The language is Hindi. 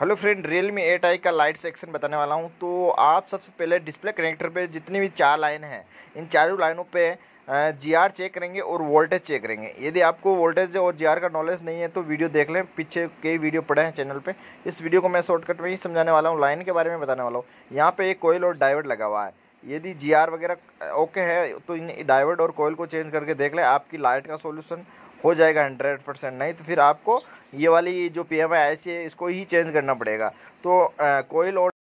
hello friend Realme eight i का लाइट सेक्शन बताने वाला हूँ तो आप सबसे पहले डिस्प्ले कनेक्टर पे जितनी भी चार लाइन है इन चारों लाइनों पे जी आर चेक करेंगे और वोल्टेज चेक करेंगे यदि आपको वोल्टेज और जी आर का नॉलेज नहीं है तो वीडियो देख लें पीछे कई वीडियो पड़े हैं चैनल पे इस वीडियो को मैं शॉर्टकट में ही समझाने वाला हूँ लाइन के बारे में बताने वाला हूँ यहाँ पे एक कोयल और डाइवर्ट लगा हुआ है यदि जी आर वगैरह ओके है तो इन डाइवर्ट और कोयल को चेंज करके देख लें आपकी लाइट का सोल्यूशन हो जाएगा हंड्रेड परसेंट नहीं तो फिर आपको ये वाली जो पी एम आई आई सी है इसको ही चेंज करना पड़ेगा तो कोयल और